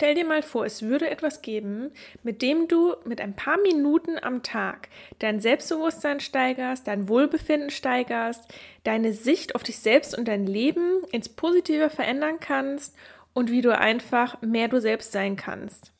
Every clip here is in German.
Stell dir mal vor, es würde etwas geben, mit dem du mit ein paar Minuten am Tag dein Selbstbewusstsein steigerst, dein Wohlbefinden steigerst, deine Sicht auf dich selbst und dein Leben ins Positive verändern kannst und wie du einfach mehr du selbst sein kannst.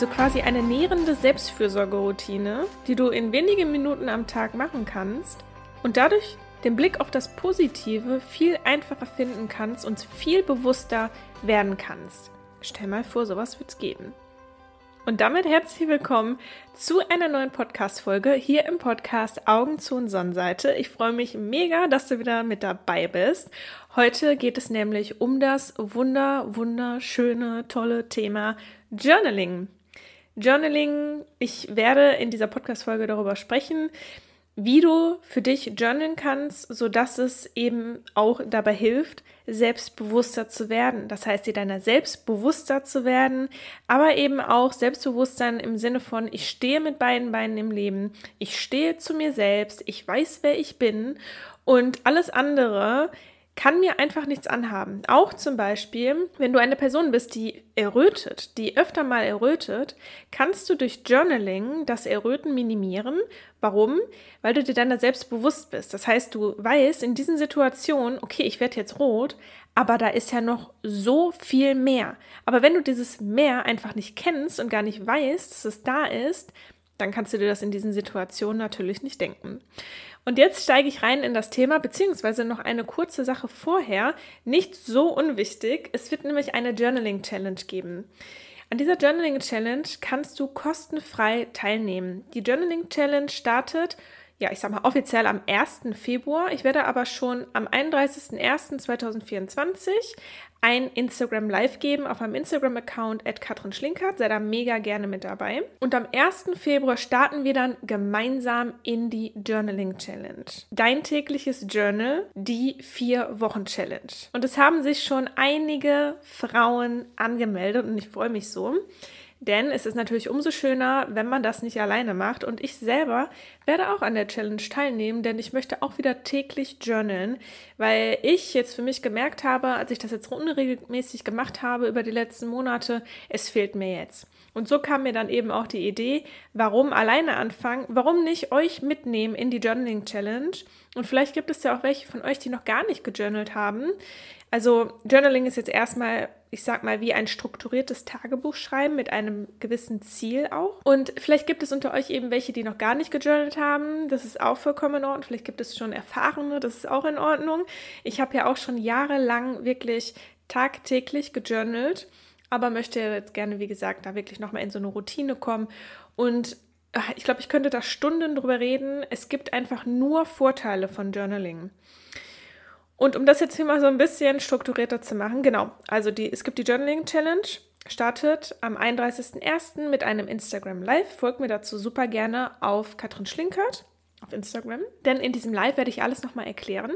Also quasi eine nährende Selbstfürsorgeroutine, die du in wenigen Minuten am Tag machen kannst und dadurch den Blick auf das Positive viel einfacher finden kannst und viel bewusster werden kannst. Stell mal vor, sowas wird's geben. Und damit herzlich willkommen zu einer neuen Podcast-Folge hier im Podcast Augen zu und Sonnenseite. Ich freue mich mega, dass du wieder mit dabei bist. Heute geht es nämlich um das wunder, wunderschöne, tolle Thema Journaling. Journaling, ich werde in dieser Podcast-Folge darüber sprechen, wie du für dich journalen kannst, sodass es eben auch dabei hilft, selbstbewusster zu werden. Das heißt, dir deiner selbstbewusster zu werden, aber eben auch Selbstbewusstsein im Sinne von, ich stehe mit beiden Beinen im Leben, ich stehe zu mir selbst, ich weiß, wer ich bin und alles andere kann mir einfach nichts anhaben. Auch zum Beispiel, wenn du eine Person bist, die errötet, die öfter mal errötet, kannst du durch Journaling das Erröten minimieren. Warum? Weil du dir deiner selbst bewusst bist. Das heißt, du weißt in diesen Situationen, okay, ich werde jetzt rot, aber da ist ja noch so viel mehr. Aber wenn du dieses mehr einfach nicht kennst und gar nicht weißt, dass es da ist, dann kannst du dir das in diesen Situationen natürlich nicht denken. Und jetzt steige ich rein in das Thema, beziehungsweise noch eine kurze Sache vorher, nicht so unwichtig. Es wird nämlich eine Journaling Challenge geben. An dieser Journaling Challenge kannst du kostenfrei teilnehmen. Die Journaling Challenge startet ja, ich sag mal offiziell am 1. Februar. Ich werde aber schon am 31.01.2024 ein Instagram Live geben auf meinem Instagram-Account at Katrin Schlinkert. Sei da mega gerne mit dabei. Und am 1. Februar starten wir dann gemeinsam in die Journaling Challenge. Dein tägliches Journal, die vier Wochen Challenge. Und es haben sich schon einige Frauen angemeldet und ich freue mich so. Denn es ist natürlich umso schöner, wenn man das nicht alleine macht. Und ich selber werde auch an der Challenge teilnehmen, denn ich möchte auch wieder täglich journalen, weil ich jetzt für mich gemerkt habe, als ich das jetzt unregelmäßig gemacht habe über die letzten Monate, es fehlt mir jetzt. Und so kam mir dann eben auch die Idee, warum alleine anfangen, warum nicht euch mitnehmen in die Journaling Challenge. Und vielleicht gibt es ja auch welche von euch, die noch gar nicht gejournalt haben. Also Journaling ist jetzt erstmal ich sag mal, wie ein strukturiertes Tagebuch schreiben mit einem gewissen Ziel auch. Und vielleicht gibt es unter euch eben welche, die noch gar nicht gejournalt haben. Das ist auch vollkommen in Ordnung. Vielleicht gibt es schon Erfahrene, das ist auch in Ordnung. Ich habe ja auch schon jahrelang wirklich tagtäglich gejournalt, aber möchte jetzt gerne, wie gesagt, da wirklich nochmal in so eine Routine kommen. Und äh, ich glaube, ich könnte da Stunden drüber reden. Es gibt einfach nur Vorteile von Journaling. Und um das jetzt hier mal so ein bisschen strukturierter zu machen, genau, also die, es gibt die Journaling Challenge, startet am 31.01. mit einem Instagram Live. Folgt mir dazu super gerne auf Katrin Schlinkert auf Instagram, denn in diesem Live werde ich alles nochmal erklären,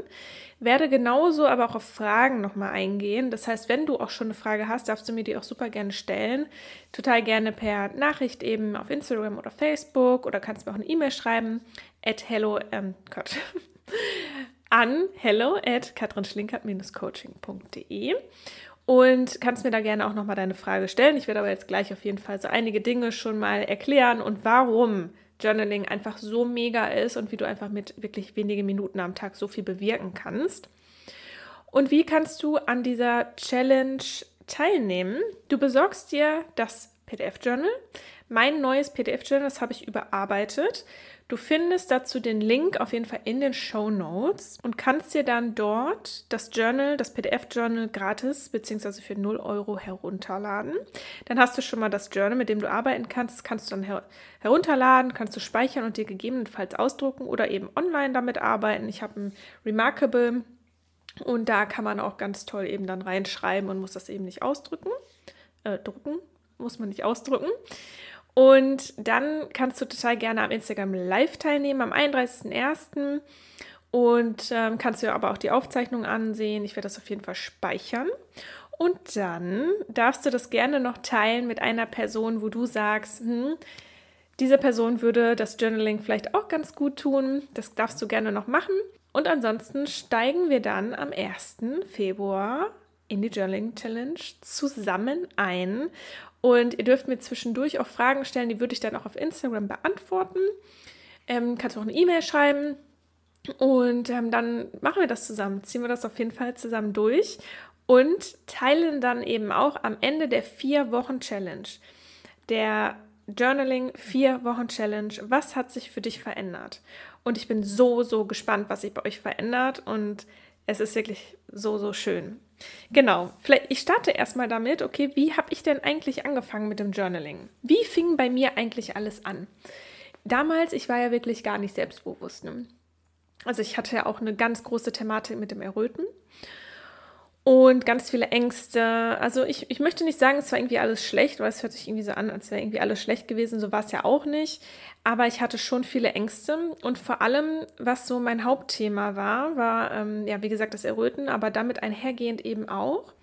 werde genauso aber auch auf Fragen nochmal eingehen. Das heißt, wenn du auch schon eine Frage hast, darfst du mir die auch super gerne stellen. Total gerne per Nachricht eben auf Instagram oder Facebook oder kannst mir auch eine E-Mail schreiben at hello, ähm, Gott, an hello at katrinschlinkert-coaching.de und kannst mir da gerne auch nochmal deine Frage stellen. Ich werde aber jetzt gleich auf jeden Fall so einige Dinge schon mal erklären und warum Journaling einfach so mega ist und wie du einfach mit wirklich wenigen Minuten am Tag so viel bewirken kannst. Und wie kannst du an dieser Challenge teilnehmen? Du besorgst dir das PDF-Journal. Mein neues PDF-Journal, das habe ich überarbeitet. Du findest dazu den Link auf jeden Fall in den Show Notes und kannst dir dann dort das Journal, das PDF-Journal gratis bzw. für 0 Euro herunterladen. Dann hast du schon mal das Journal, mit dem du arbeiten kannst. Das kannst du dann her herunterladen, kannst du speichern und dir gegebenenfalls ausdrucken oder eben online damit arbeiten. Ich habe ein Remarkable und da kann man auch ganz toll eben dann reinschreiben und muss das eben nicht ausdrücken. Äh, drucken, muss man nicht ausdrücken. Und dann kannst du total gerne am Instagram Live teilnehmen am 31.01. Und ähm, kannst du aber auch die Aufzeichnung ansehen. Ich werde das auf jeden Fall speichern. Und dann darfst du das gerne noch teilen mit einer Person, wo du sagst, hm, dieser Person würde das Journaling vielleicht auch ganz gut tun. Das darfst du gerne noch machen. Und ansonsten steigen wir dann am 1. Februar in die Journaling Challenge zusammen ein. Und ihr dürft mir zwischendurch auch Fragen stellen, die würde ich dann auch auf Instagram beantworten. Ähm, kannst auch eine E-Mail schreiben. Und ähm, dann machen wir das zusammen, ziehen wir das auf jeden Fall zusammen durch und teilen dann eben auch am Ende der vier Wochen Challenge, der Journaling vier Wochen Challenge, was hat sich für dich verändert? Und ich bin so, so gespannt, was sich bei euch verändert und es ist wirklich so, so schön. Genau, vielleicht ich starte erstmal damit, okay, wie habe ich denn eigentlich angefangen mit dem Journaling? Wie fing bei mir eigentlich alles an? Damals, ich war ja wirklich gar nicht selbstbewusst. Ne? Also ich hatte ja auch eine ganz große Thematik mit dem Erröten und ganz viele Ängste. Also ich, ich möchte nicht sagen, es war irgendwie alles schlecht, weil es hört sich irgendwie so an, als wäre irgendwie alles schlecht gewesen. So war es ja auch nicht. Aber ich hatte schon viele Ängste. Und vor allem, was so mein Hauptthema war, war, ähm, ja, wie gesagt, das Erröten, aber damit einhergehend eben auch,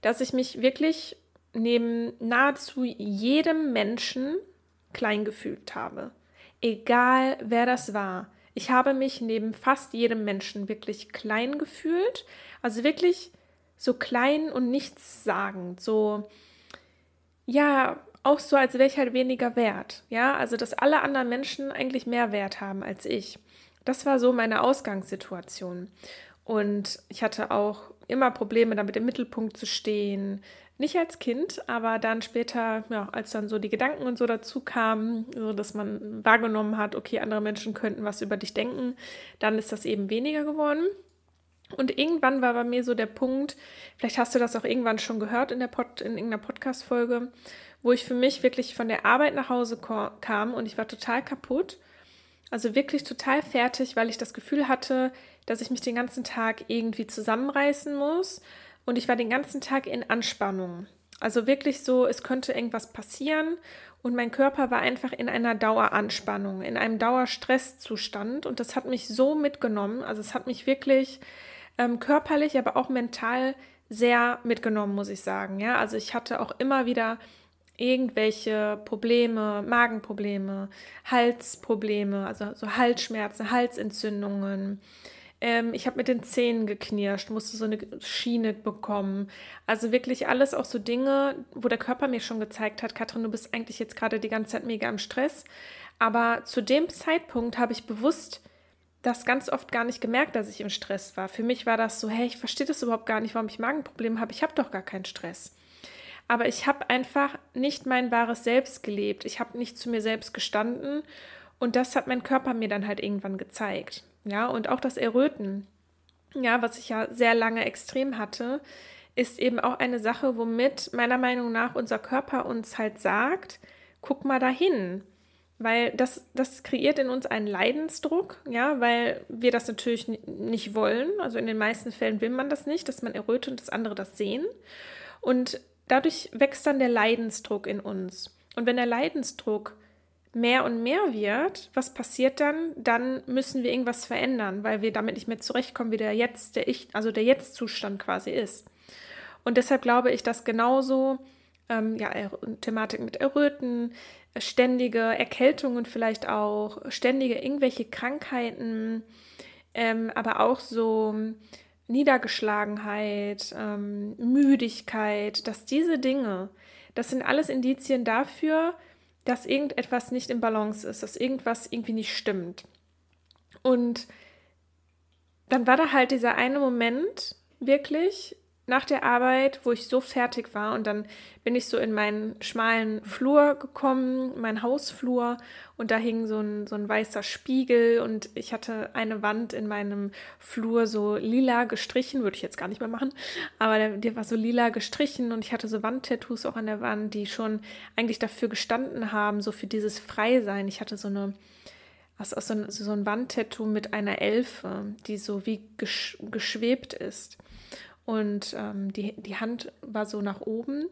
dass ich mich wirklich neben nahezu jedem Menschen klein gefühlt habe. Egal, wer das war. Ich habe mich neben fast jedem Menschen wirklich klein gefühlt. Also wirklich so klein und nichtssagend, so ja, auch so, als wäre ich halt weniger wert. Ja, also dass alle anderen Menschen eigentlich mehr Wert haben als ich. Das war so meine Ausgangssituation. Und ich hatte auch immer Probleme damit, im Mittelpunkt zu stehen. Nicht als Kind, aber dann später, ja, als dann so die Gedanken und so dazu kamen, so dass man wahrgenommen hat, okay, andere Menschen könnten was über dich denken, dann ist das eben weniger geworden. Und irgendwann war bei mir so der Punkt, vielleicht hast du das auch irgendwann schon gehört in, der Pod, in irgendeiner Podcast-Folge, wo ich für mich wirklich von der Arbeit nach Hause kam und ich war total kaputt. Also wirklich total fertig, weil ich das Gefühl hatte, dass ich mich den ganzen Tag irgendwie zusammenreißen muss. Und ich war den ganzen Tag in Anspannung. Also wirklich so, es könnte irgendwas passieren. Und mein Körper war einfach in einer Daueranspannung, in einem Dauerstresszustand. Und das hat mich so mitgenommen. Also es hat mich wirklich ähm, körperlich, aber auch mental sehr mitgenommen, muss ich sagen. Ja, also ich hatte auch immer wieder irgendwelche Probleme, Magenprobleme, Halsprobleme, also so Halsschmerzen, Halsentzündungen. Ähm, ich habe mit den Zähnen geknirscht, musste so eine Schiene bekommen. Also wirklich alles auch so Dinge, wo der Körper mir schon gezeigt hat, Katrin, du bist eigentlich jetzt gerade die ganze Zeit mega im Stress. Aber zu dem Zeitpunkt habe ich bewusst das ganz oft gar nicht gemerkt, dass ich im Stress war. Für mich war das so, hey, ich verstehe das überhaupt gar nicht, warum ich Magenprobleme habe. Ich habe doch gar keinen Stress. Aber ich habe einfach nicht mein wahres Selbst gelebt. Ich habe nicht zu mir selbst gestanden. Und das hat mein Körper mir dann halt irgendwann gezeigt. Ja, und auch das Erröten, ja, was ich ja sehr lange extrem hatte, ist eben auch eine Sache, womit meiner Meinung nach unser Körper uns halt sagt, guck mal dahin weil das, das kreiert in uns einen Leidensdruck, ja, weil wir das natürlich nicht wollen. Also in den meisten Fällen will man das nicht, dass man errötet und dass andere das sehen. Und dadurch wächst dann der Leidensdruck in uns. Und wenn der Leidensdruck mehr und mehr wird, was passiert dann? Dann müssen wir irgendwas verändern, weil wir damit nicht mehr zurechtkommen, wie der jetzt, der ich, also der Jetzt-Zustand quasi ist. Und deshalb glaube ich, dass genauso ähm, ja, Thematik mit Erröten, ständige Erkältungen vielleicht auch, ständige irgendwelche Krankheiten, ähm, aber auch so Niedergeschlagenheit, ähm, Müdigkeit, dass diese Dinge, das sind alles Indizien dafür, dass irgendetwas nicht im Balance ist, dass irgendwas irgendwie nicht stimmt. Und dann war da halt dieser eine Moment wirklich, nach der Arbeit, wo ich so fertig war. Und dann bin ich so in meinen schmalen Flur gekommen, mein Hausflur. Und da hing so ein, so ein weißer Spiegel. Und ich hatte eine Wand in meinem Flur so lila gestrichen. Würde ich jetzt gar nicht mehr machen. Aber der, war so lila gestrichen. Und ich hatte so Wandtattoos auch an der Wand, die schon eigentlich dafür gestanden haben, so für dieses Freisein. Ich hatte so eine was aus so, ein, so ein Wandtattoo mit einer Elfe, die so wie gesch geschwebt ist und ähm, die, die Hand war so nach oben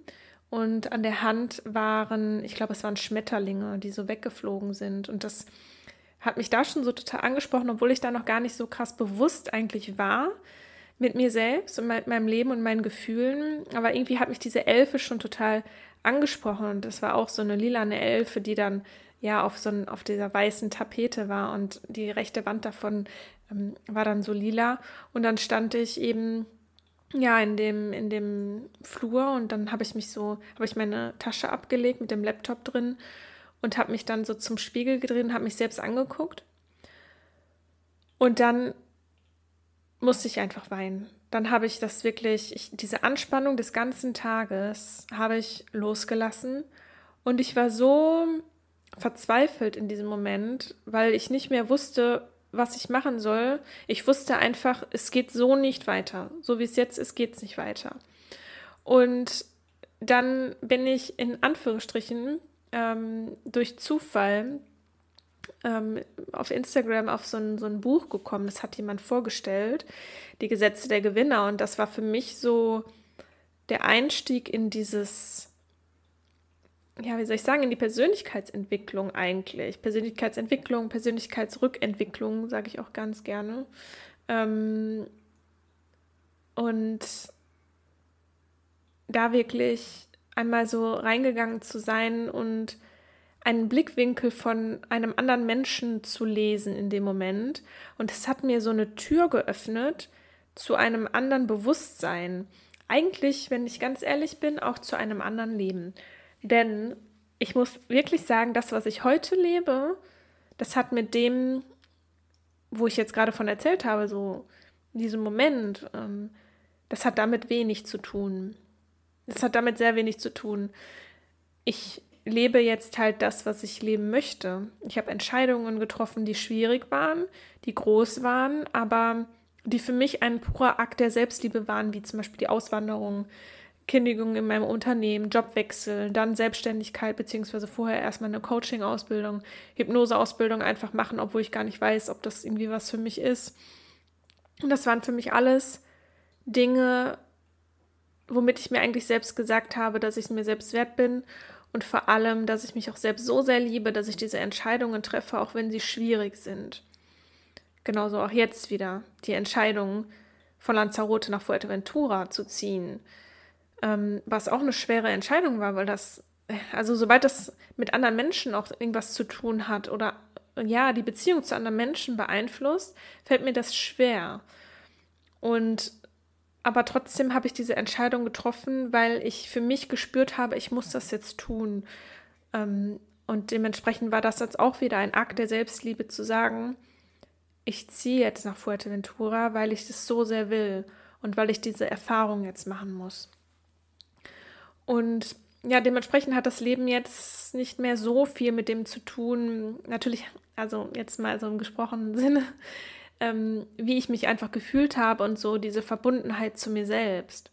und an der Hand waren, ich glaube, es waren Schmetterlinge, die so weggeflogen sind. Und das hat mich da schon so total angesprochen, obwohl ich da noch gar nicht so krass bewusst eigentlich war mit mir selbst und mit meinem Leben und meinen Gefühlen. Aber irgendwie hat mich diese Elfe schon total angesprochen. Und das war auch so eine lilane Elfe, die dann ja auf so ein, auf dieser weißen Tapete war und die rechte Wand davon ähm, war dann so lila. Und dann stand ich eben ja, in dem, in dem Flur und dann habe ich mich so, habe ich meine Tasche abgelegt mit dem Laptop drin und habe mich dann so zum Spiegel gedreht und habe mich selbst angeguckt. Und dann musste ich einfach weinen. Dann habe ich das wirklich, ich, diese Anspannung des ganzen Tages habe ich losgelassen und ich war so verzweifelt in diesem Moment, weil ich nicht mehr wusste, was ich machen soll. Ich wusste einfach, es geht so nicht weiter. So wie es jetzt ist, geht es nicht weiter. Und dann bin ich in Anführungsstrichen ähm, durch Zufall ähm, auf Instagram auf so ein, so ein Buch gekommen. Das hat jemand vorgestellt, die Gesetze der Gewinner. Und das war für mich so der Einstieg in dieses ja, wie soll ich sagen, in die Persönlichkeitsentwicklung eigentlich. Persönlichkeitsentwicklung, Persönlichkeitsrückentwicklung, sage ich auch ganz gerne. Ähm, und da wirklich einmal so reingegangen zu sein und einen Blickwinkel von einem anderen Menschen zu lesen in dem Moment. Und es hat mir so eine Tür geöffnet zu einem anderen Bewusstsein. Eigentlich, wenn ich ganz ehrlich bin, auch zu einem anderen Leben. Denn ich muss wirklich sagen, das, was ich heute lebe, das hat mit dem, wo ich jetzt gerade von erzählt habe, so in diesem Moment, ähm, das hat damit wenig zu tun. Das hat damit sehr wenig zu tun. Ich lebe jetzt halt das, was ich leben möchte. Ich habe Entscheidungen getroffen, die schwierig waren, die groß waren, aber die für mich ein purer Akt der Selbstliebe waren, wie zum Beispiel die Auswanderung, Kündigung in meinem Unternehmen, Jobwechsel, dann Selbstständigkeit, beziehungsweise vorher erstmal eine Coaching-Ausbildung, Hypnose-Ausbildung einfach machen, obwohl ich gar nicht weiß, ob das irgendwie was für mich ist. Und das waren für mich alles Dinge, womit ich mir eigentlich selbst gesagt habe, dass ich es mir selbst wert bin und vor allem, dass ich mich auch selbst so sehr liebe, dass ich diese Entscheidungen treffe, auch wenn sie schwierig sind. Genauso auch jetzt wieder die Entscheidung von Lanzarote nach Fuerteventura zu ziehen ähm, was auch eine schwere Entscheidung war, weil das, also sobald das mit anderen Menschen auch irgendwas zu tun hat oder ja, die Beziehung zu anderen Menschen beeinflusst, fällt mir das schwer. Und aber trotzdem habe ich diese Entscheidung getroffen, weil ich für mich gespürt habe, ich muss das jetzt tun. Ähm, und dementsprechend war das jetzt auch wieder ein Akt der Selbstliebe zu sagen, ich ziehe jetzt nach Fuerteventura, weil ich das so sehr will und weil ich diese Erfahrung jetzt machen muss. Und ja, dementsprechend hat das Leben jetzt nicht mehr so viel mit dem zu tun, natürlich, also jetzt mal so im gesprochenen Sinne, ähm, wie ich mich einfach gefühlt habe und so diese Verbundenheit zu mir selbst.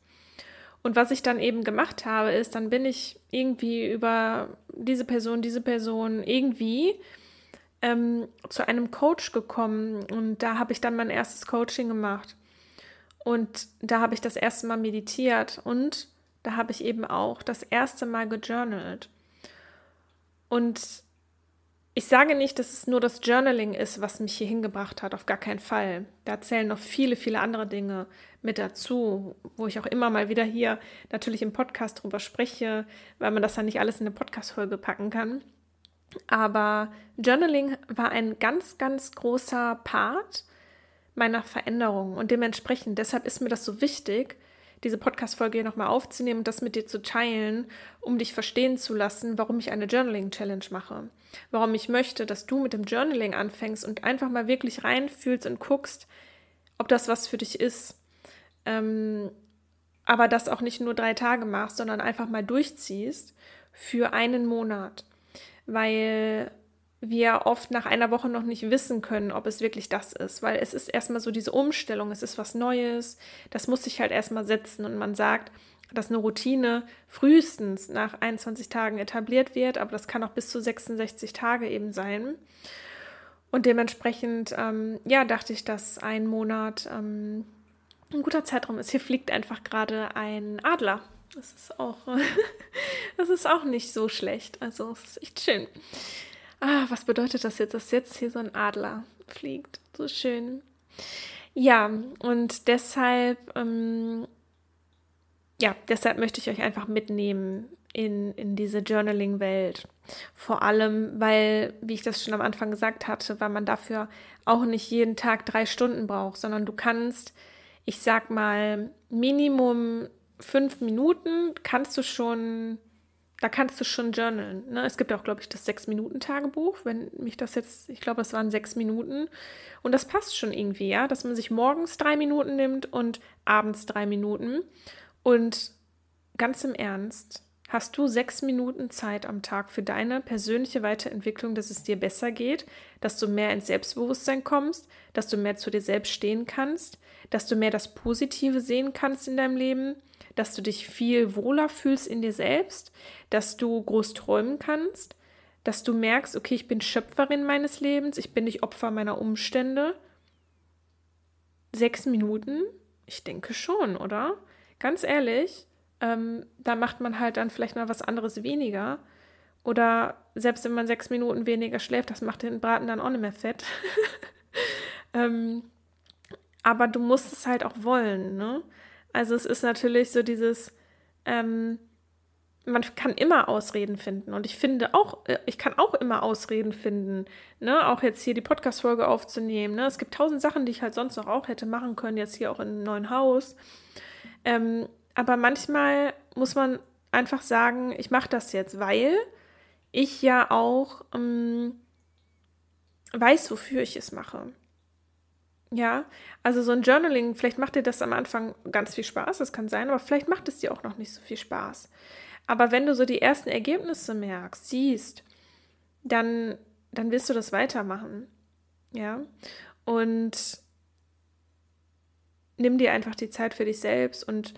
Und was ich dann eben gemacht habe, ist, dann bin ich irgendwie über diese Person, diese Person irgendwie ähm, zu einem Coach gekommen und da habe ich dann mein erstes Coaching gemacht. Und da habe ich das erste Mal meditiert und da habe ich eben auch das erste Mal gejournalt. Und ich sage nicht, dass es nur das Journaling ist, was mich hier hingebracht hat, auf gar keinen Fall. Da zählen noch viele, viele andere Dinge mit dazu, wo ich auch immer mal wieder hier natürlich im Podcast drüber spreche, weil man das ja nicht alles in eine Podcast-Folge packen kann. Aber Journaling war ein ganz, ganz großer Part meiner Veränderung und dementsprechend, deshalb ist mir das so wichtig, diese Podcast-Folge hier nochmal aufzunehmen und das mit dir zu teilen, um dich verstehen zu lassen, warum ich eine Journaling-Challenge mache. Warum ich möchte, dass du mit dem Journaling anfängst und einfach mal wirklich reinfühlst und guckst, ob das was für dich ist. Ähm, aber das auch nicht nur drei Tage machst, sondern einfach mal durchziehst für einen Monat. Weil wir oft nach einer Woche noch nicht wissen können, ob es wirklich das ist, weil es ist erstmal so diese Umstellung, es ist was Neues, das muss sich halt erstmal setzen und man sagt, dass eine Routine frühestens nach 21 Tagen etabliert wird, aber das kann auch bis zu 66 Tage eben sein. Und dementsprechend, ähm, ja, dachte ich, dass ein Monat ähm, ein guter Zeitraum ist. Hier fliegt einfach gerade ein Adler. Das ist auch, das ist auch nicht so schlecht. Also es ist echt schön ah, was bedeutet das jetzt, dass jetzt hier so ein Adler fliegt? So schön. Ja, und deshalb, ähm, ja, deshalb möchte ich euch einfach mitnehmen in, in diese Journaling-Welt. Vor allem, weil, wie ich das schon am Anfang gesagt hatte, weil man dafür auch nicht jeden Tag drei Stunden braucht, sondern du kannst, ich sag mal, Minimum fünf Minuten kannst du schon da kannst du schon journalen. Ne? Es gibt auch, glaube ich, das Sechs-Minuten-Tagebuch, wenn mich das jetzt, ich glaube, es waren sechs Minuten. Und das passt schon irgendwie, ja, dass man sich morgens drei Minuten nimmt und abends drei Minuten. Und ganz im Ernst, hast du sechs Minuten Zeit am Tag für deine persönliche Weiterentwicklung, dass es dir besser geht, dass du mehr ins Selbstbewusstsein kommst, dass du mehr zu dir selbst stehen kannst, dass du mehr das Positive sehen kannst in deinem Leben dass du dich viel wohler fühlst in dir selbst, dass du groß träumen kannst, dass du merkst, okay, ich bin Schöpferin meines Lebens, ich bin nicht Opfer meiner Umstände. Sechs Minuten? Ich denke schon, oder? Ganz ehrlich, ähm, da macht man halt dann vielleicht mal was anderes weniger. Oder selbst wenn man sechs Minuten weniger schläft, das macht den Braten dann auch nicht mehr fett. ähm, aber du musst es halt auch wollen, ne? Also es ist natürlich so dieses, ähm, man kann immer Ausreden finden. Und ich finde auch, äh, ich kann auch immer Ausreden finden, ne? auch jetzt hier die Podcast-Folge aufzunehmen. Ne? Es gibt tausend Sachen, die ich halt sonst noch auch hätte machen können, jetzt hier auch in einem neuen Haus. Ähm, aber manchmal muss man einfach sagen, ich mache das jetzt, weil ich ja auch ähm, weiß, wofür ich es mache. Ja, also so ein Journaling, vielleicht macht dir das am Anfang ganz viel Spaß, das kann sein, aber vielleicht macht es dir auch noch nicht so viel Spaß. Aber wenn du so die ersten Ergebnisse merkst, siehst, dann, dann wirst du das weitermachen. Ja. Und nimm dir einfach die Zeit für dich selbst und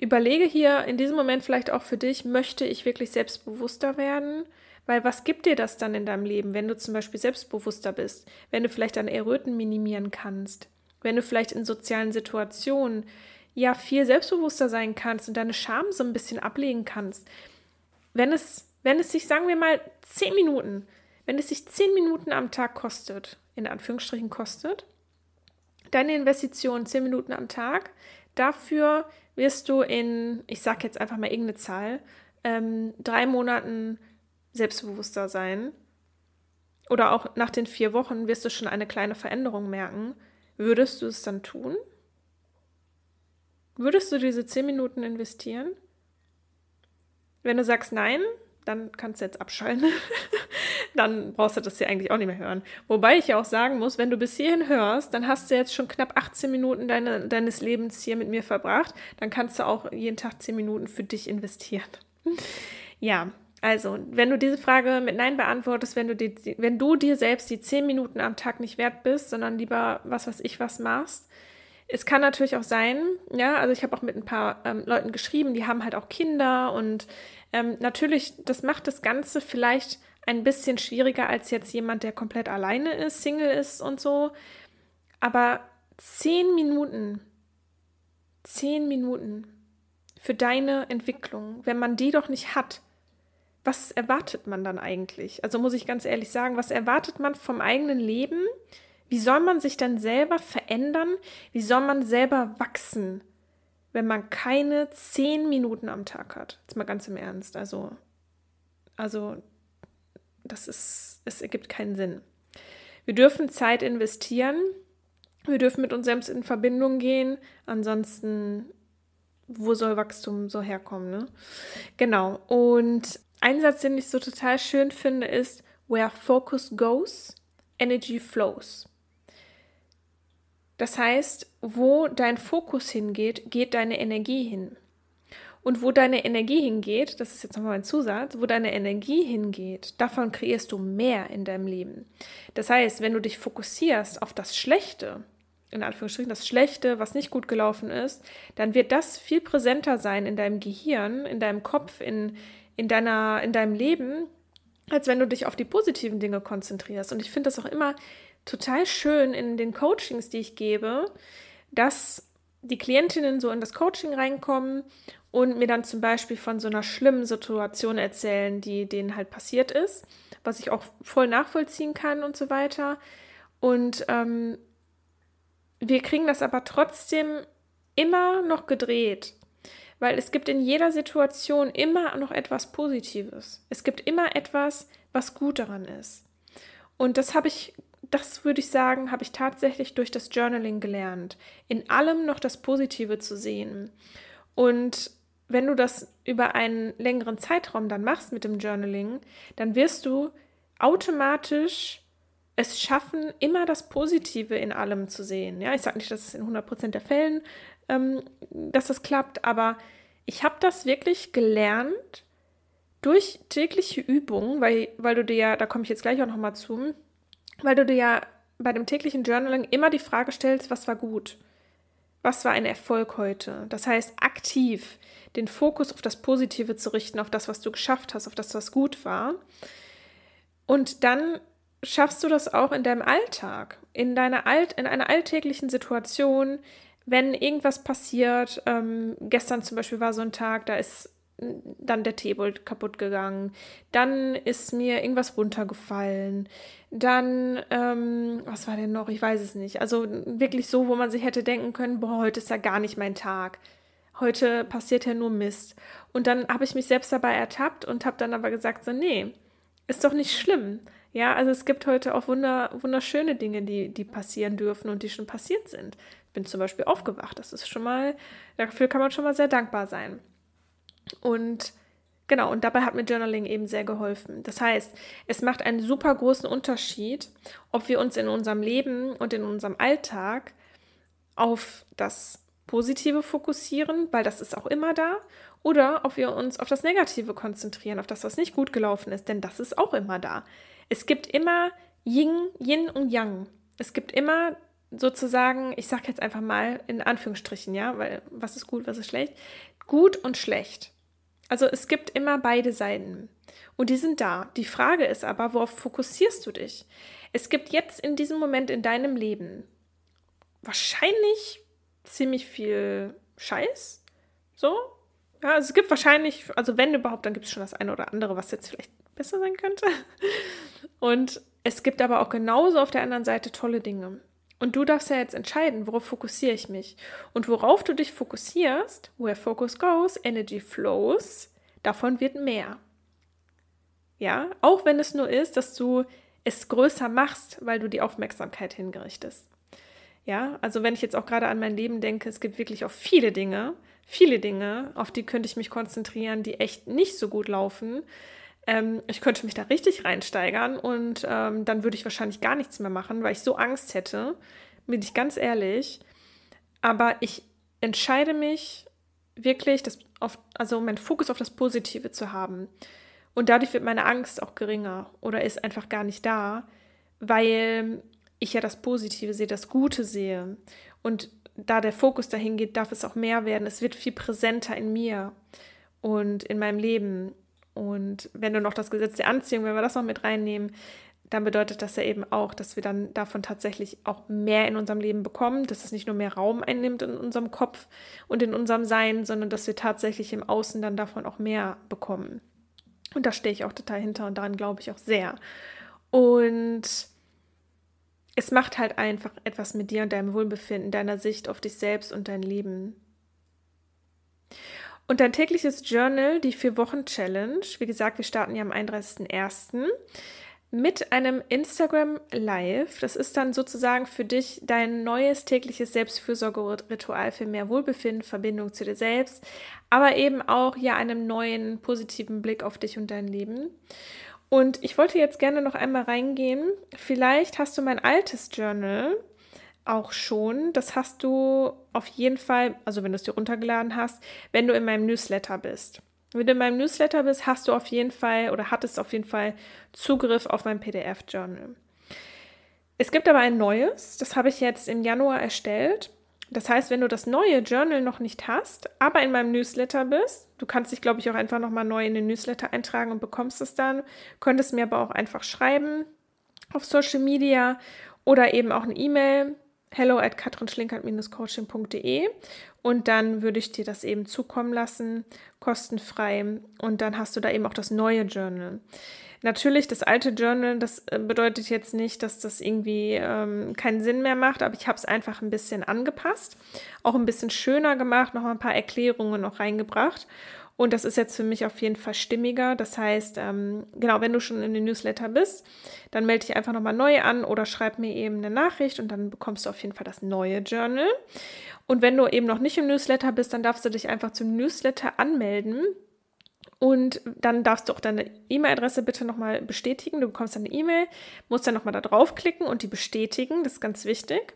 überlege hier in diesem Moment vielleicht auch für dich, möchte ich wirklich selbstbewusster werden? Weil was gibt dir das dann in deinem Leben, wenn du zum Beispiel selbstbewusster bist, wenn du vielleicht deine Erröten minimieren kannst, wenn du vielleicht in sozialen Situationen ja viel selbstbewusster sein kannst und deine Scham so ein bisschen ablegen kannst. Wenn es, wenn es sich, sagen wir mal, zehn Minuten, wenn es sich zehn Minuten am Tag kostet, in Anführungsstrichen kostet, deine Investition zehn Minuten am Tag, dafür wirst du in, ich sage jetzt einfach mal irgendeine Zahl, ähm, drei Monaten selbstbewusster sein. Oder auch nach den vier Wochen wirst du schon eine kleine Veränderung merken. Würdest du es dann tun? Würdest du diese zehn Minuten investieren? Wenn du sagst nein, dann kannst du jetzt abschalten. dann brauchst du das ja eigentlich auch nicht mehr hören. Wobei ich ja auch sagen muss, wenn du bis hierhin hörst, dann hast du jetzt schon knapp 18 Minuten deine, deines Lebens hier mit mir verbracht. Dann kannst du auch jeden Tag zehn Minuten für dich investieren. ja, also, wenn du diese Frage mit Nein beantwortest, wenn du, die, wenn du dir selbst die zehn Minuten am Tag nicht wert bist, sondern lieber was, was ich was machst, es kann natürlich auch sein, ja, also ich habe auch mit ein paar ähm, Leuten geschrieben, die haben halt auch Kinder und ähm, natürlich, das macht das Ganze vielleicht ein bisschen schwieriger als jetzt jemand, der komplett alleine ist, Single ist und so. Aber zehn Minuten, zehn Minuten für deine Entwicklung, wenn man die doch nicht hat, was erwartet man dann eigentlich? Also muss ich ganz ehrlich sagen, was erwartet man vom eigenen Leben? Wie soll man sich dann selber verändern? Wie soll man selber wachsen, wenn man keine zehn Minuten am Tag hat? Jetzt mal ganz im Ernst. Also, also das ist, es ergibt keinen Sinn. Wir dürfen Zeit investieren. Wir dürfen mit uns selbst in Verbindung gehen. Ansonsten, wo soll Wachstum so herkommen? Ne? Genau. Und ein Satz, den ich so total schön finde, ist, where focus goes, energy flows. Das heißt, wo dein Fokus hingeht, geht deine Energie hin. Und wo deine Energie hingeht, das ist jetzt nochmal ein Zusatz, wo deine Energie hingeht, davon kreierst du mehr in deinem Leben. Das heißt, wenn du dich fokussierst auf das Schlechte, in Anführungsstrichen das Schlechte, was nicht gut gelaufen ist, dann wird das viel präsenter sein in deinem Gehirn, in deinem Kopf, in, in, deiner, in deinem Leben, als wenn du dich auf die positiven Dinge konzentrierst. Und ich finde das auch immer total schön in den Coachings, die ich gebe, dass die Klientinnen so in das Coaching reinkommen und mir dann zum Beispiel von so einer schlimmen Situation erzählen, die denen halt passiert ist, was ich auch voll nachvollziehen kann und so weiter. Und ähm, wir kriegen das aber trotzdem immer noch gedreht weil es gibt in jeder Situation immer noch etwas Positives. Es gibt immer etwas, was gut daran ist. Und das habe ich, das würde ich sagen, habe ich tatsächlich durch das Journaling gelernt, in allem noch das Positive zu sehen. Und wenn du das über einen längeren Zeitraum dann machst mit dem Journaling, dann wirst du automatisch es schaffen, immer das Positive in allem zu sehen. Ja, ich sage nicht, dass es in 100% der Fällen ähm, dass das klappt. Aber ich habe das wirklich gelernt durch tägliche Übungen, weil, weil du dir ja, da komme ich jetzt gleich auch nochmal zu, weil du dir ja bei dem täglichen Journaling immer die Frage stellst, was war gut? Was war ein Erfolg heute? Das heißt, aktiv den Fokus auf das Positive zu richten, auf das, was du geschafft hast, auf das, was gut war. Und dann schaffst du das auch in deinem Alltag, in deiner Alt in einer alltäglichen Situation, wenn irgendwas passiert, ähm, gestern zum Beispiel war so ein Tag, da ist mm, dann der Teebold kaputt gegangen, dann ist mir irgendwas runtergefallen, dann, ähm, was war denn noch, ich weiß es nicht. Also wirklich so, wo man sich hätte denken können, boah, heute ist ja gar nicht mein Tag. Heute passiert ja nur Mist. Und dann habe ich mich selbst dabei ertappt und habe dann aber gesagt, so, nee, ist doch nicht schlimm. Ja, also es gibt heute auch wunder, wunderschöne Dinge, die, die passieren dürfen und die schon passiert sind bin zum Beispiel aufgewacht. Das ist schon mal, dafür kann man schon mal sehr dankbar sein. Und genau, und dabei hat mir Journaling eben sehr geholfen. Das heißt, es macht einen super großen Unterschied, ob wir uns in unserem Leben und in unserem Alltag auf das Positive fokussieren, weil das ist auch immer da, oder ob wir uns auf das Negative konzentrieren, auf das, was nicht gut gelaufen ist, denn das ist auch immer da. Es gibt immer Yin, Yin und Yang. Es gibt immer sozusagen, ich sage jetzt einfach mal in Anführungsstrichen, ja, weil was ist gut, was ist schlecht, gut und schlecht. Also es gibt immer beide Seiten und die sind da. Die Frage ist aber, worauf fokussierst du dich? Es gibt jetzt in diesem Moment in deinem Leben wahrscheinlich ziemlich viel Scheiß, so. Ja, also es gibt wahrscheinlich, also wenn überhaupt, dann gibt es schon das eine oder andere, was jetzt vielleicht besser sein könnte. Und es gibt aber auch genauso auf der anderen Seite tolle Dinge. Und du darfst ja jetzt entscheiden, worauf fokussiere ich mich. Und worauf du dich fokussierst, where focus goes, energy flows, davon wird mehr. Ja, auch wenn es nur ist, dass du es größer machst, weil du die Aufmerksamkeit hingerichtest. Ja, also wenn ich jetzt auch gerade an mein Leben denke, es gibt wirklich auch viele Dinge, viele Dinge, auf die könnte ich mich konzentrieren, die echt nicht so gut laufen. Ähm, ich könnte mich da richtig reinsteigern und ähm, dann würde ich wahrscheinlich gar nichts mehr machen, weil ich so Angst hätte, bin ich ganz ehrlich. Aber ich entscheide mich wirklich, das auf, also meinen Fokus auf das Positive zu haben. Und dadurch wird meine Angst auch geringer oder ist einfach gar nicht da, weil ich ja das Positive sehe, das Gute sehe. Und da der Fokus dahin geht, darf es auch mehr werden. Es wird viel präsenter in mir und in meinem Leben. Und wenn du noch das Gesetz der Anziehung, wenn wir das noch mit reinnehmen, dann bedeutet das ja eben auch, dass wir dann davon tatsächlich auch mehr in unserem Leben bekommen, dass es nicht nur mehr Raum einnimmt in unserem Kopf und in unserem Sein, sondern dass wir tatsächlich im Außen dann davon auch mehr bekommen. Und da stehe ich auch total hinter und daran glaube ich auch sehr. Und es macht halt einfach etwas mit dir und deinem Wohlbefinden, deiner Sicht auf dich selbst und dein Leben. Und dein tägliches Journal, die Vier-Wochen-Challenge. Wie gesagt, wir starten ja am 31.01. mit einem Instagram Live. Das ist dann sozusagen für dich dein neues tägliches Selbstfürsorgeritual für mehr Wohlbefinden, Verbindung zu dir selbst, aber eben auch ja einem neuen positiven Blick auf dich und dein Leben. Und ich wollte jetzt gerne noch einmal reingehen. Vielleicht hast du mein altes Journal auch schon. Das hast du auf jeden Fall, also wenn du es dir runtergeladen hast, wenn du in meinem Newsletter bist. Wenn du in meinem Newsletter bist, hast du auf jeden Fall oder hattest auf jeden Fall Zugriff auf mein PDF-Journal. Es gibt aber ein neues, das habe ich jetzt im Januar erstellt. Das heißt, wenn du das neue Journal noch nicht hast, aber in meinem Newsletter bist, du kannst dich, glaube ich, auch einfach nochmal neu in den Newsletter eintragen und bekommst es dann, könntest mir aber auch einfach schreiben auf Social Media oder eben auch eine E-Mail hello at katrinschlinkert-coaching.de und dann würde ich dir das eben zukommen lassen, kostenfrei und dann hast du da eben auch das neue Journal. Natürlich, das alte Journal, das äh, bedeutet jetzt nicht, dass das irgendwie ähm, keinen Sinn mehr macht, aber ich habe es einfach ein bisschen angepasst, auch ein bisschen schöner gemacht, noch ein paar Erklärungen noch reingebracht und das ist jetzt für mich auf jeden Fall stimmiger. Das heißt, ähm, genau, wenn du schon in den Newsletter bist, dann melde dich einfach nochmal neu an oder schreib mir eben eine Nachricht und dann bekommst du auf jeden Fall das neue Journal. Und wenn du eben noch nicht im Newsletter bist, dann darfst du dich einfach zum Newsletter anmelden. Und dann darfst du auch deine E-Mail-Adresse bitte nochmal bestätigen. Du bekommst eine E-Mail, musst dann nochmal da draufklicken und die bestätigen. Das ist ganz wichtig.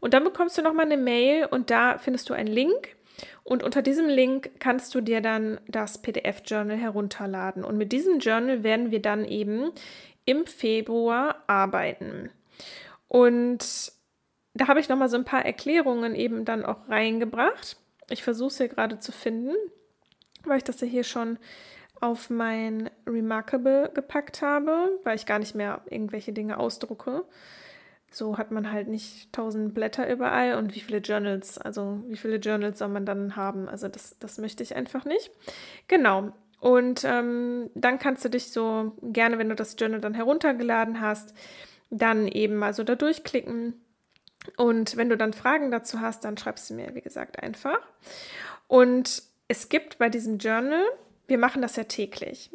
Und dann bekommst du nochmal eine Mail und da findest du einen Link und unter diesem Link kannst du dir dann das PDF-Journal herunterladen. Und mit diesem Journal werden wir dann eben im Februar arbeiten. Und da habe ich nochmal so ein paar Erklärungen eben dann auch reingebracht. Ich versuche es hier gerade zu finden, weil ich das ja hier schon auf mein Remarkable gepackt habe, weil ich gar nicht mehr irgendwelche Dinge ausdrucke. So hat man halt nicht tausend Blätter überall und wie viele Journals, also wie viele Journals soll man dann haben? Also das, das möchte ich einfach nicht. Genau. Und ähm, dann kannst du dich so gerne, wenn du das Journal dann heruntergeladen hast, dann eben mal so da durchklicken. Und wenn du dann Fragen dazu hast, dann schreibst du mir, wie gesagt, einfach. Und es gibt bei diesem Journal, wir machen das ja täglich.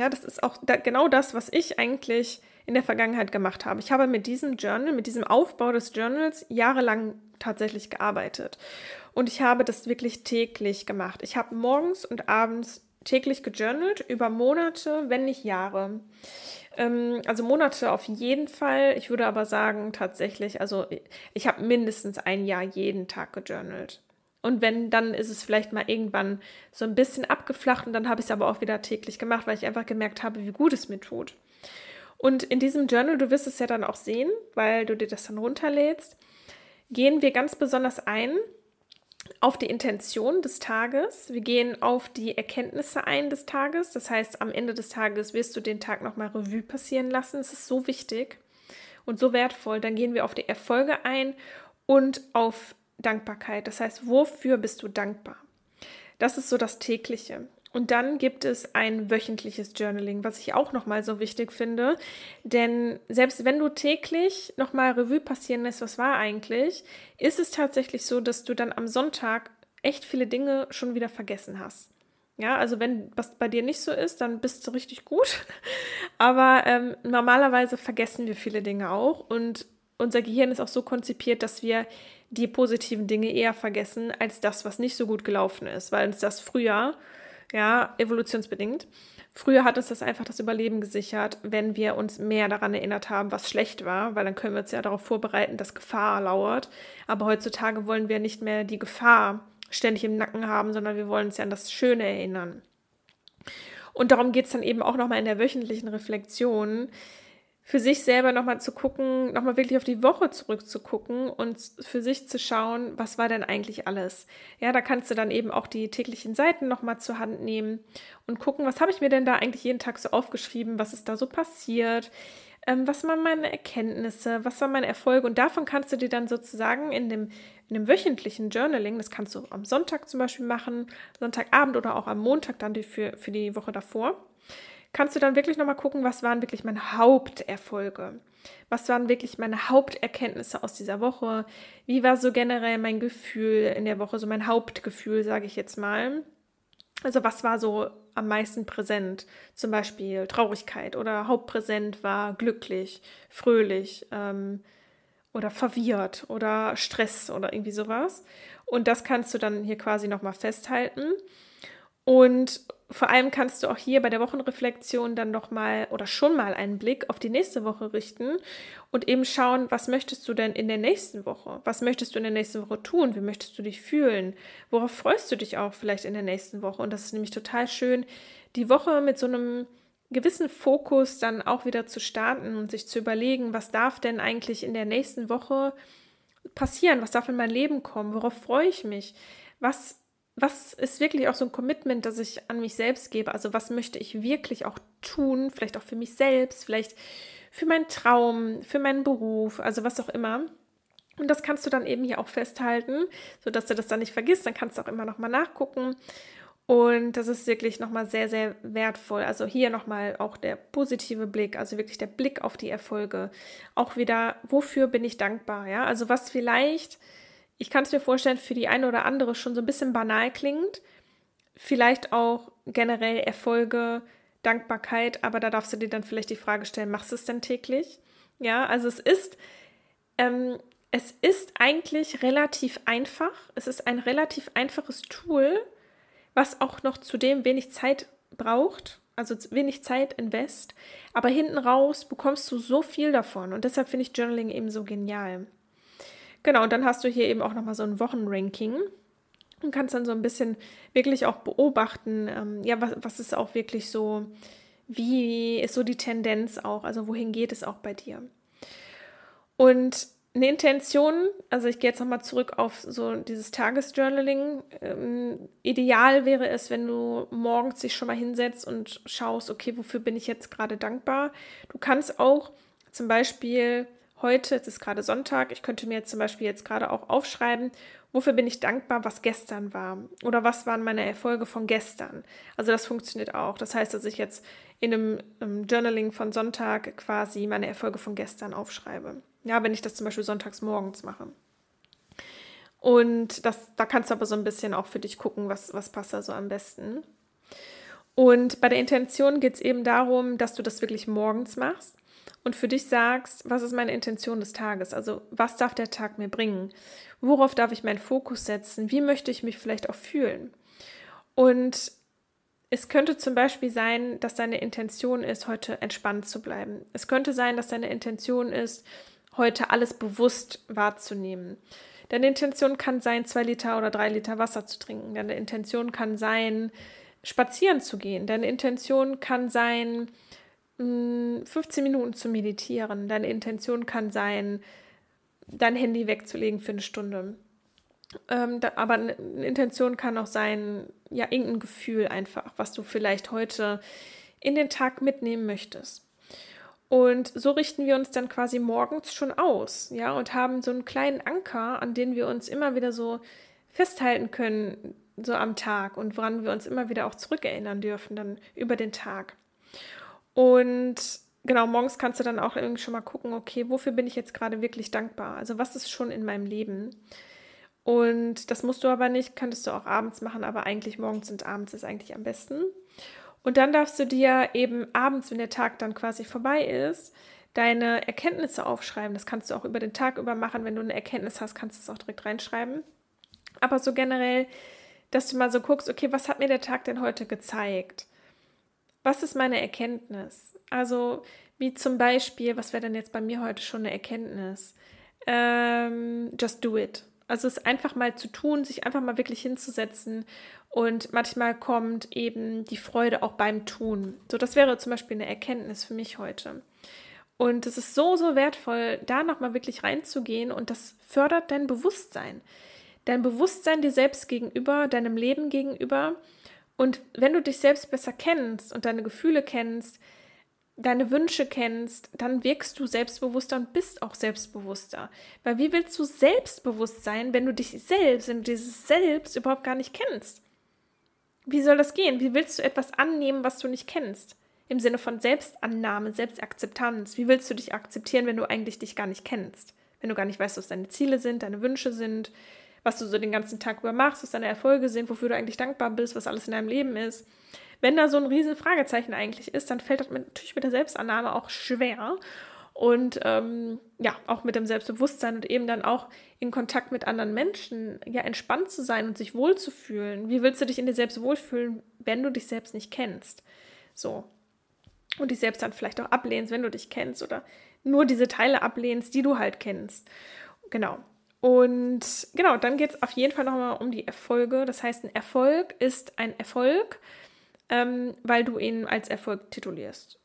Ja, das ist auch da, genau das, was ich eigentlich in der Vergangenheit gemacht habe. Ich habe mit diesem Journal, mit diesem Aufbau des Journals jahrelang tatsächlich gearbeitet. Und ich habe das wirklich täglich gemacht. Ich habe morgens und abends täglich gejournalt, über Monate, wenn nicht Jahre. Ähm, also Monate auf jeden Fall. Ich würde aber sagen, tatsächlich, also ich habe mindestens ein Jahr jeden Tag gejournalt. Und wenn, dann ist es vielleicht mal irgendwann so ein bisschen abgeflacht und dann habe ich es aber auch wieder täglich gemacht, weil ich einfach gemerkt habe, wie gut es mir tut. Und in diesem Journal, du wirst es ja dann auch sehen, weil du dir das dann runterlädst, gehen wir ganz besonders ein auf die Intention des Tages. Wir gehen auf die Erkenntnisse ein des Tages. Das heißt, am Ende des Tages wirst du den Tag nochmal Revue passieren lassen. Es ist so wichtig und so wertvoll. Dann gehen wir auf die Erfolge ein und auf Dankbarkeit. Das heißt, wofür bist du dankbar? Das ist so das tägliche. Und dann gibt es ein wöchentliches Journaling, was ich auch nochmal so wichtig finde. Denn selbst wenn du täglich nochmal Revue passieren lässt, was war eigentlich, ist es tatsächlich so, dass du dann am Sonntag echt viele Dinge schon wieder vergessen hast. Ja, also wenn was bei dir nicht so ist, dann bist du richtig gut. Aber ähm, normalerweise vergessen wir viele Dinge auch. Und unser Gehirn ist auch so konzipiert, dass wir die positiven Dinge eher vergessen als das, was nicht so gut gelaufen ist, weil uns das früher, ja, evolutionsbedingt, früher hat uns das einfach das Überleben gesichert, wenn wir uns mehr daran erinnert haben, was schlecht war, weil dann können wir uns ja darauf vorbereiten, dass Gefahr lauert. Aber heutzutage wollen wir nicht mehr die Gefahr ständig im Nacken haben, sondern wir wollen uns ja an das Schöne erinnern. Und darum geht es dann eben auch nochmal in der wöchentlichen Reflexion, für sich selber nochmal zu gucken, nochmal wirklich auf die Woche zurückzugucken und für sich zu schauen, was war denn eigentlich alles. Ja, da kannst du dann eben auch die täglichen Seiten nochmal zur Hand nehmen und gucken, was habe ich mir denn da eigentlich jeden Tag so aufgeschrieben, was ist da so passiert, ähm, was waren meine Erkenntnisse, was waren meine Erfolge und davon kannst du dir dann sozusagen in dem, in dem wöchentlichen Journaling, das kannst du am Sonntag zum Beispiel machen, Sonntagabend oder auch am Montag dann für, für die Woche davor kannst du dann wirklich nochmal gucken, was waren wirklich meine Haupterfolge? Was waren wirklich meine Haupterkenntnisse aus dieser Woche? Wie war so generell mein Gefühl in der Woche, so mein Hauptgefühl, sage ich jetzt mal? Also was war so am meisten präsent? Zum Beispiel Traurigkeit oder hauptpräsent war glücklich, fröhlich ähm, oder verwirrt oder Stress oder irgendwie sowas. Und das kannst du dann hier quasi nochmal festhalten. Und vor allem kannst du auch hier bei der Wochenreflexion dann nochmal oder schon mal einen Blick auf die nächste Woche richten und eben schauen, was möchtest du denn in der nächsten Woche? Was möchtest du in der nächsten Woche tun? Wie möchtest du dich fühlen? Worauf freust du dich auch vielleicht in der nächsten Woche? Und das ist nämlich total schön, die Woche mit so einem gewissen Fokus dann auch wieder zu starten und sich zu überlegen, was darf denn eigentlich in der nächsten Woche passieren? Was darf in mein Leben kommen? Worauf freue ich mich? Was was ist wirklich auch so ein Commitment, das ich an mich selbst gebe? Also was möchte ich wirklich auch tun? Vielleicht auch für mich selbst, vielleicht für meinen Traum, für meinen Beruf, also was auch immer. Und das kannst du dann eben hier auch festhalten, sodass du das dann nicht vergisst. Dann kannst du auch immer nochmal nachgucken. Und das ist wirklich nochmal sehr, sehr wertvoll. Also hier nochmal auch der positive Blick, also wirklich der Blick auf die Erfolge. Auch wieder, wofür bin ich dankbar? Ja, also was vielleicht ich kann es mir vorstellen, für die eine oder andere schon so ein bisschen banal klingt. Vielleicht auch generell Erfolge, Dankbarkeit, aber da darfst du dir dann vielleicht die Frage stellen, machst du es denn täglich? Ja, also es ist, ähm, es ist eigentlich relativ einfach. Es ist ein relativ einfaches Tool, was auch noch zudem wenig Zeit braucht, also wenig Zeit invest. Aber hinten raus bekommst du so viel davon und deshalb finde ich Journaling eben so genial. Genau, und dann hast du hier eben auch nochmal so ein Wochenranking und kannst dann so ein bisschen wirklich auch beobachten, ähm, ja, was, was ist auch wirklich so, wie ist so die Tendenz auch, also wohin geht es auch bei dir. Und eine Intention, also ich gehe jetzt nochmal zurück auf so dieses Tagesjournaling. Ähm, ideal wäre es, wenn du morgens dich schon mal hinsetzt und schaust, okay, wofür bin ich jetzt gerade dankbar. Du kannst auch zum Beispiel heute, es ist gerade Sonntag, ich könnte mir jetzt zum Beispiel jetzt gerade auch aufschreiben, wofür bin ich dankbar, was gestern war oder was waren meine Erfolge von gestern. Also das funktioniert auch. Das heißt, dass ich jetzt in einem, einem Journaling von Sonntag quasi meine Erfolge von gestern aufschreibe. Ja, wenn ich das zum Beispiel sonntags morgens mache. Und das, da kannst du aber so ein bisschen auch für dich gucken, was, was passt da so am besten. Und bei der Intention geht es eben darum, dass du das wirklich morgens machst und für dich sagst, was ist meine Intention des Tages? Also was darf der Tag mir bringen? Worauf darf ich meinen Fokus setzen? Wie möchte ich mich vielleicht auch fühlen? Und es könnte zum Beispiel sein, dass deine Intention ist, heute entspannt zu bleiben. Es könnte sein, dass deine Intention ist, heute alles bewusst wahrzunehmen. Deine Intention kann sein, zwei Liter oder drei Liter Wasser zu trinken. Deine Intention kann sein, spazieren zu gehen. Deine Intention kann sein, 15 hm, Minuten zu meditieren. Deine Intention kann sein, dein Handy wegzulegen für eine Stunde. Ähm, da, aber eine Intention kann auch sein, ja, irgendein Gefühl einfach, was du vielleicht heute in den Tag mitnehmen möchtest. Und so richten wir uns dann quasi morgens schon aus, ja, und haben so einen kleinen Anker, an den wir uns immer wieder so festhalten können, so am Tag und woran wir uns immer wieder auch zurückerinnern dürfen, dann über den Tag. Und genau, morgens kannst du dann auch irgendwie schon mal gucken, okay, wofür bin ich jetzt gerade wirklich dankbar? Also was ist schon in meinem Leben? Und das musst du aber nicht, könntest du auch abends machen, aber eigentlich morgens und abends ist eigentlich am besten. Und dann darfst du dir eben abends, wenn der Tag dann quasi vorbei ist, deine Erkenntnisse aufschreiben. Das kannst du auch über den Tag über machen. Wenn du eine Erkenntnis hast, kannst du es auch direkt reinschreiben. Aber so generell, dass du mal so guckst, okay, was hat mir der Tag denn heute gezeigt? was ist meine Erkenntnis? Also wie zum Beispiel, was wäre denn jetzt bei mir heute schon eine Erkenntnis? Ähm, just do it. Also es einfach mal zu tun, sich einfach mal wirklich hinzusetzen und manchmal kommt eben die Freude auch beim Tun. So, das wäre zum Beispiel eine Erkenntnis für mich heute. Und es ist so, so wertvoll, da nochmal wirklich reinzugehen und das fördert dein Bewusstsein. Dein Bewusstsein dir selbst gegenüber, deinem Leben gegenüber und wenn du dich selbst besser kennst und deine Gefühle kennst, deine Wünsche kennst, dann wirkst du selbstbewusster und bist auch selbstbewusster. Weil wie willst du selbstbewusst sein, wenn du dich selbst, wenn du dieses Selbst überhaupt gar nicht kennst? Wie soll das gehen? Wie willst du etwas annehmen, was du nicht kennst? Im Sinne von Selbstannahme, Selbstakzeptanz. Wie willst du dich akzeptieren, wenn du eigentlich dich gar nicht kennst? Wenn du gar nicht weißt, was deine Ziele sind, deine Wünsche sind, was du so den ganzen Tag über machst, was deine Erfolge sind, wofür du eigentlich dankbar bist, was alles in deinem Leben ist. Wenn da so ein riesen Fragezeichen eigentlich ist, dann fällt das mit, natürlich mit der Selbstannahme auch schwer und ähm, ja, auch mit dem Selbstbewusstsein und eben dann auch in Kontakt mit anderen Menschen, ja, entspannt zu sein und sich wohlzufühlen. Wie willst du dich in dir selbst wohlfühlen, wenn du dich selbst nicht kennst? So. Und dich selbst dann vielleicht auch ablehnst, wenn du dich kennst oder nur diese Teile ablehnst, die du halt kennst. Genau. Und genau, dann geht es auf jeden Fall nochmal um die Erfolge. Das heißt, ein Erfolg ist ein Erfolg, ähm, weil du ihn als Erfolg titulierst.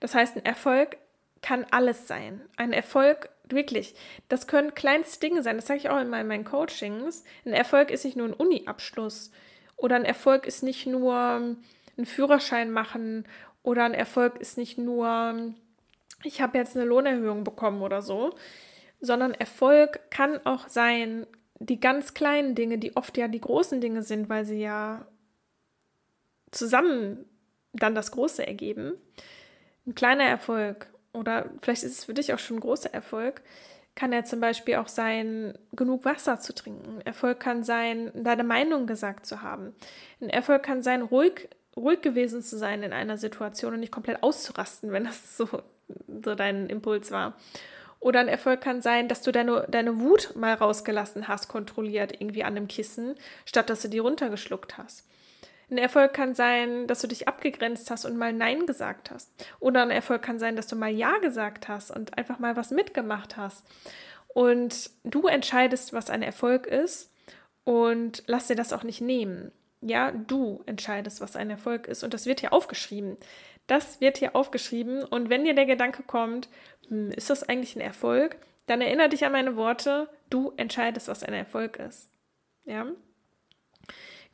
Das heißt, ein Erfolg kann alles sein. Ein Erfolg, wirklich, das können kleinste Dinge sein. Das sage ich auch immer in meinen, Coachings. Ein Erfolg ist nicht nur ein Uni-Abschluss oder ein Erfolg ist nicht nur ähm, einen Führerschein machen oder ein Erfolg ist nicht nur, ähm, ich habe jetzt eine Lohnerhöhung bekommen oder so, sondern Erfolg kann auch sein, die ganz kleinen Dinge, die oft ja die großen Dinge sind, weil sie ja zusammen dann das Große ergeben. Ein kleiner Erfolg oder vielleicht ist es für dich auch schon ein großer Erfolg, kann ja zum Beispiel auch sein, genug Wasser zu trinken. Erfolg kann sein, deine Meinung gesagt zu haben. Ein Erfolg kann sein, ruhig, ruhig gewesen zu sein in einer Situation und nicht komplett auszurasten, wenn das so, so dein Impuls war. Oder ein Erfolg kann sein, dass du deine, deine Wut mal rausgelassen hast, kontrolliert irgendwie an einem Kissen, statt dass du die runtergeschluckt hast. Ein Erfolg kann sein, dass du dich abgegrenzt hast und mal Nein gesagt hast. Oder ein Erfolg kann sein, dass du mal Ja gesagt hast und einfach mal was mitgemacht hast. Und du entscheidest, was ein Erfolg ist und lass dir das auch nicht nehmen. Ja, du entscheidest, was ein Erfolg ist. Und das wird hier aufgeschrieben. Das wird hier aufgeschrieben. Und wenn dir der Gedanke kommt, hm, ist das eigentlich ein Erfolg? Dann erinnere dich an meine Worte. Du entscheidest, was ein Erfolg ist. Ja.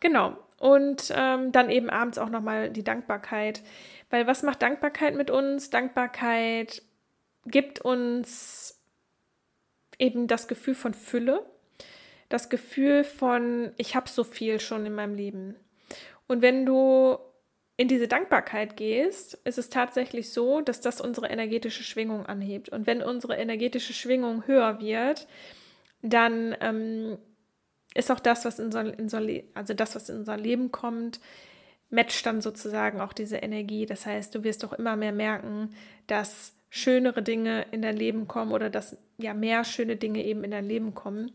Genau. Und ähm, dann eben abends auch nochmal die Dankbarkeit. Weil was macht Dankbarkeit mit uns? Dankbarkeit gibt uns eben das Gefühl von Fülle das Gefühl von, ich habe so viel schon in meinem Leben. Und wenn du in diese Dankbarkeit gehst, ist es tatsächlich so, dass das unsere energetische Schwingung anhebt. Und wenn unsere energetische Schwingung höher wird, dann ähm, ist auch das, was in so, in so also das, was in unser Leben kommt, matcht dann sozusagen auch diese Energie. Das heißt, du wirst auch immer mehr merken, dass schönere Dinge in dein Leben kommen oder dass ja mehr schöne Dinge eben in dein Leben kommen,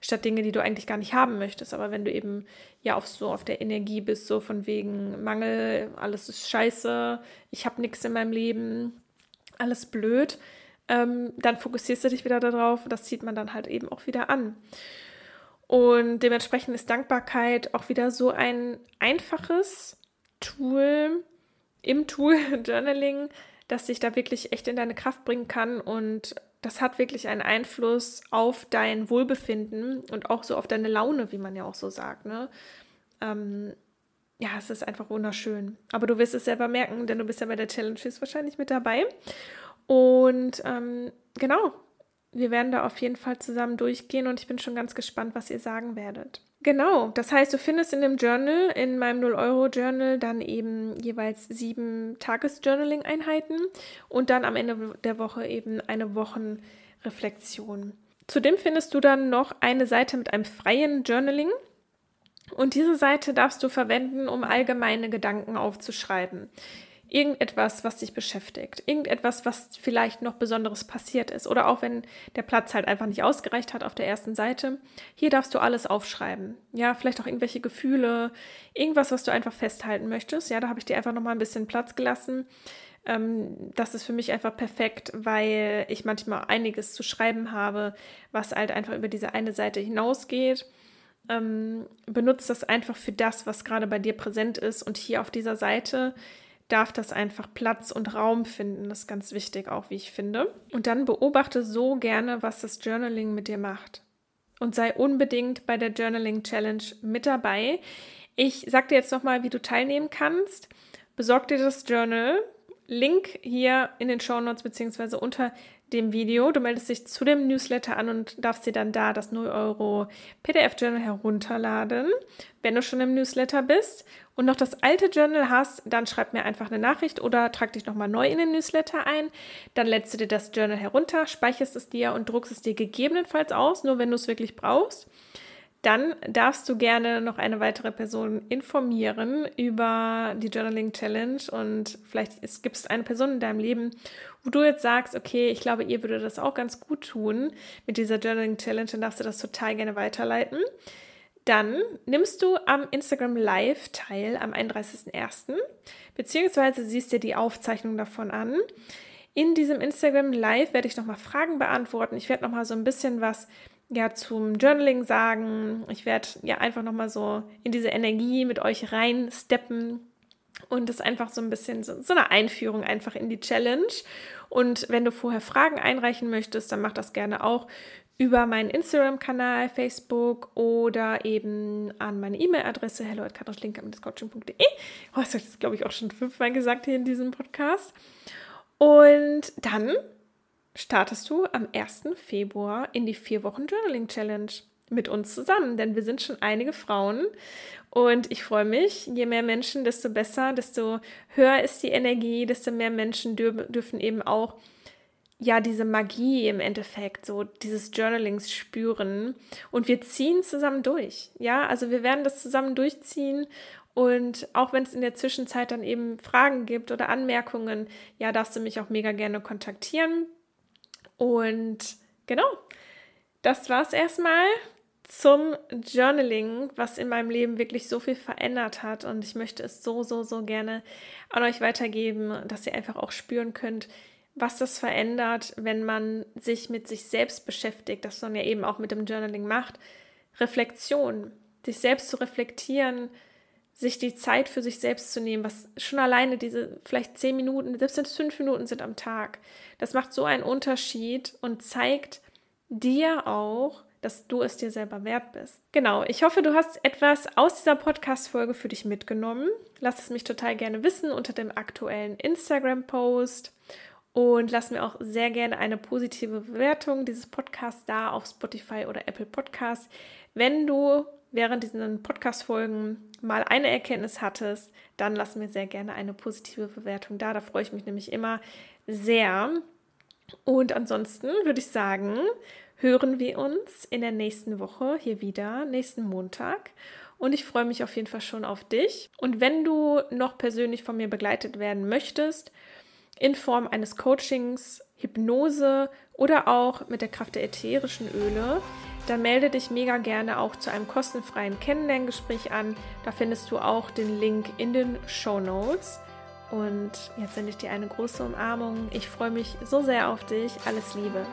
statt Dinge, die du eigentlich gar nicht haben möchtest. Aber wenn du eben ja auf so auf der Energie bist, so von wegen Mangel, alles ist scheiße, ich habe nichts in meinem Leben, alles blöd, ähm, dann fokussierst du dich wieder darauf. Das zieht man dann halt eben auch wieder an. Und dementsprechend ist Dankbarkeit auch wieder so ein einfaches Tool im Tool Journaling, dass dich da wirklich echt in deine Kraft bringen kann und das hat wirklich einen Einfluss auf dein Wohlbefinden und auch so auf deine Laune, wie man ja auch so sagt. Ne? Ähm, ja, es ist einfach wunderschön. Aber du wirst es selber merken, denn du bist ja bei der Challenge wahrscheinlich mit dabei. Und ähm, genau, wir werden da auf jeden Fall zusammen durchgehen und ich bin schon ganz gespannt, was ihr sagen werdet. Genau, das heißt, du findest in dem Journal, in meinem 0-Euro-Journal, dann eben jeweils sieben Tages-Journaling-Einheiten und dann am Ende der Woche eben eine Wochenreflexion. Zudem findest du dann noch eine Seite mit einem freien Journaling. Und diese Seite darfst du verwenden, um allgemeine Gedanken aufzuschreiben irgendetwas, was dich beschäftigt, irgendetwas, was vielleicht noch Besonderes passiert ist oder auch wenn der Platz halt einfach nicht ausgereicht hat auf der ersten Seite. Hier darfst du alles aufschreiben. Ja, vielleicht auch irgendwelche Gefühle, irgendwas, was du einfach festhalten möchtest. Ja, da habe ich dir einfach noch mal ein bisschen Platz gelassen. Ähm, das ist für mich einfach perfekt, weil ich manchmal einiges zu schreiben habe, was halt einfach über diese eine Seite hinausgeht. Ähm, benutzt das einfach für das, was gerade bei dir präsent ist und hier auf dieser Seite darf das einfach Platz und Raum finden. Das ist ganz wichtig auch, wie ich finde. Und dann beobachte so gerne, was das Journaling mit dir macht. Und sei unbedingt bei der Journaling Challenge mit dabei. Ich sag dir jetzt nochmal, wie du teilnehmen kannst. Besorg dir das Journal. Link hier in den Show Notes beziehungsweise unter dem Video. Du meldest dich zu dem Newsletter an und darfst dir dann da das 0 Euro PDF Journal herunterladen, wenn du schon im Newsletter bist und noch das alte Journal hast, dann schreib mir einfach eine Nachricht oder trag dich nochmal neu in den Newsletter ein. Dann lädst du dir das Journal herunter, speicherst es dir und druckst es dir gegebenenfalls aus, nur wenn du es wirklich brauchst. Dann darfst du gerne noch eine weitere Person informieren über die Journaling Challenge und vielleicht gibt es eine Person in deinem Leben, wo du jetzt sagst, okay, ich glaube, ihr würde das auch ganz gut tun mit dieser Journaling Challenge, dann darfst du das total gerne weiterleiten. Dann nimmst du am Instagram Live teil am 31.01. beziehungsweise siehst dir die Aufzeichnung davon an. In diesem Instagram Live werde ich nochmal Fragen beantworten. Ich werde nochmal so ein bisschen was ja zum Journaling sagen. Ich werde ja einfach nochmal so in diese Energie mit euch reinsteppen. Und das einfach so ein bisschen so, so eine Einführung einfach in die Challenge. Und wenn du vorher Fragen einreichen möchtest, dann mach das gerne auch über meinen Instagram-Kanal, Facebook oder eben an meine E-Mail-Adresse hello.katrinschlinker.coaching.de. Oh, das habe ich, glaube ich, auch schon fünfmal gesagt hier in diesem Podcast. Und dann startest du am 1. Februar in die 4 Wochen Journaling Challenge mit uns zusammen, denn wir sind schon einige Frauen und ich freue mich, je mehr Menschen, desto besser, desto höher ist die Energie, desto mehr Menschen dür dürfen eben auch ja diese Magie im Endeffekt, so dieses Journalings spüren und wir ziehen zusammen durch. Ja, also wir werden das zusammen durchziehen und auch wenn es in der Zwischenzeit dann eben Fragen gibt oder Anmerkungen, ja, darfst du mich auch mega gerne kontaktieren. Und genau, das war es erstmal zum Journaling, was in meinem Leben wirklich so viel verändert hat. Und ich möchte es so, so, so gerne an euch weitergeben, dass ihr einfach auch spüren könnt, was das verändert, wenn man sich mit sich selbst beschäftigt, das man ja eben auch mit dem Journaling macht. Reflexion, sich selbst zu reflektieren, sich die Zeit für sich selbst zu nehmen, was schon alleine diese vielleicht zehn Minuten, selbst wenn es fünf Minuten sind am Tag, das macht so einen Unterschied und zeigt dir auch, dass du es dir selber wert bist. Genau, ich hoffe, du hast etwas aus dieser Podcast-Folge für dich mitgenommen. Lass es mich total gerne wissen unter dem aktuellen Instagram-Post und lass mir auch sehr gerne eine positive Bewertung dieses Podcasts da auf Spotify oder Apple Podcasts, Wenn du während diesen Podcast-Folgen mal eine Erkenntnis hattest, dann lass mir sehr gerne eine positive Bewertung da. Da freue ich mich nämlich immer sehr. Und ansonsten würde ich sagen, hören wir uns in der nächsten Woche hier wieder, nächsten Montag. Und ich freue mich auf jeden Fall schon auf dich. Und wenn du noch persönlich von mir begleitet werden möchtest, in Form eines Coachings, Hypnose oder auch mit der Kraft der ätherischen Öle, dann melde dich mega gerne auch zu einem kostenfreien Kennenlerngespräch an. Da findest du auch den Link in den Show Notes. Und jetzt sende ich dir eine große Umarmung. Ich freue mich so sehr auf dich. Alles Liebe.